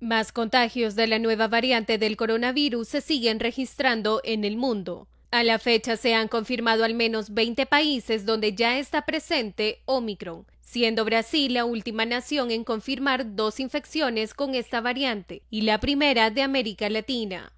Más contagios de la nueva variante del coronavirus se siguen registrando en el mundo. A la fecha se han confirmado al menos 20 países donde ya está presente Omicron, siendo Brasil la última nación en confirmar dos infecciones con esta variante y la primera de América Latina.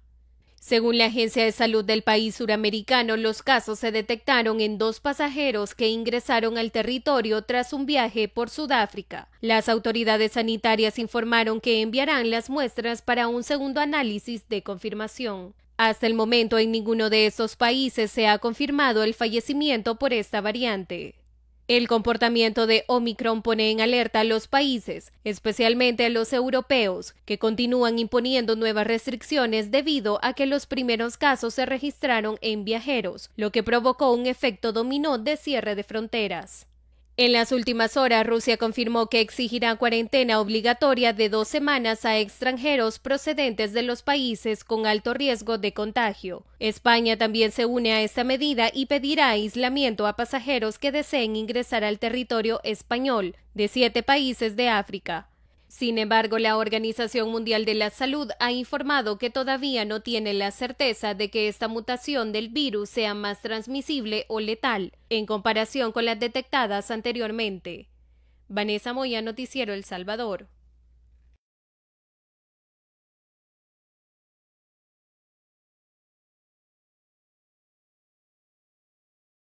Según la Agencia de Salud del país suramericano, los casos se detectaron en dos pasajeros que ingresaron al territorio tras un viaje por Sudáfrica. Las autoridades sanitarias informaron que enviarán las muestras para un segundo análisis de confirmación. Hasta el momento en ninguno de estos países se ha confirmado el fallecimiento por esta variante. El comportamiento de Omicron pone en alerta a los países, especialmente a los europeos, que continúan imponiendo nuevas restricciones debido a que los primeros casos se registraron en viajeros, lo que provocó un efecto dominó de cierre de fronteras. En las últimas horas, Rusia confirmó que exigirá cuarentena obligatoria de dos semanas a extranjeros procedentes de los países con alto riesgo de contagio. España también se une a esta medida y pedirá aislamiento a pasajeros que deseen ingresar al territorio español de siete países de África. Sin embargo, la Organización Mundial de la Salud ha informado que todavía no tiene la certeza de que esta mutación del virus sea más transmisible o letal, en comparación con las detectadas anteriormente. Vanessa Moya, Noticiero El Salvador.